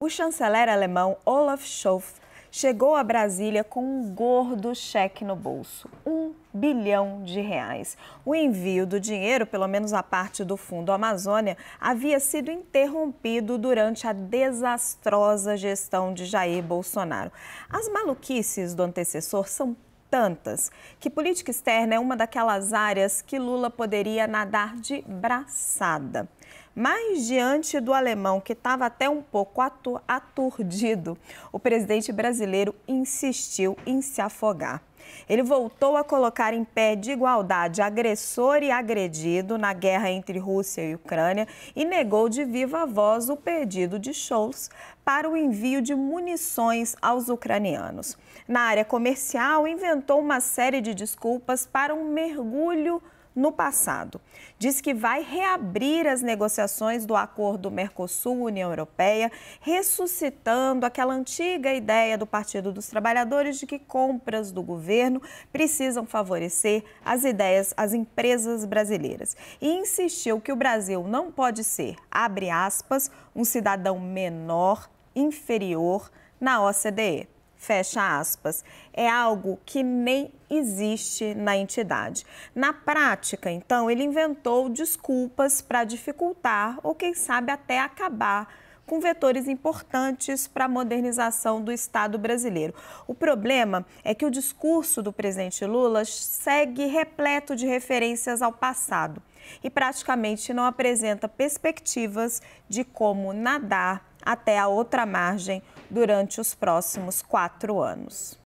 O chanceler alemão Olaf Scholz chegou a Brasília com um gordo cheque no bolso, um bilhão de reais. O envio do dinheiro, pelo menos a parte do Fundo Amazônia, havia sido interrompido durante a desastrosa gestão de Jair Bolsonaro. As maluquices do antecessor são tantas que política externa é uma daquelas áreas que Lula poderia nadar de braçada. Mas diante do alemão, que estava até um pouco aturdido, o presidente brasileiro insistiu em se afogar. Ele voltou a colocar em pé de igualdade agressor e agredido na guerra entre Rússia e Ucrânia e negou de viva voz o pedido de Scholz para o envio de munições aos ucranianos. Na área comercial, inventou uma série de desculpas para um mergulho no passado. Diz que vai reabrir as negociações do acordo Mercosul-União Europeia, ressuscitando aquela antiga ideia do Partido dos Trabalhadores de que compras do governo precisam favorecer as ideias, as empresas brasileiras. E insistiu que o Brasil não pode ser, abre aspas, um cidadão menor, inferior na OCDE fecha aspas, é algo que nem existe na entidade. Na prática, então, ele inventou desculpas para dificultar ou, quem sabe, até acabar com vetores importantes para a modernização do Estado brasileiro. O problema é que o discurso do presidente Lula segue repleto de referências ao passado e praticamente não apresenta perspectivas de como nadar até a outra margem durante os próximos quatro anos.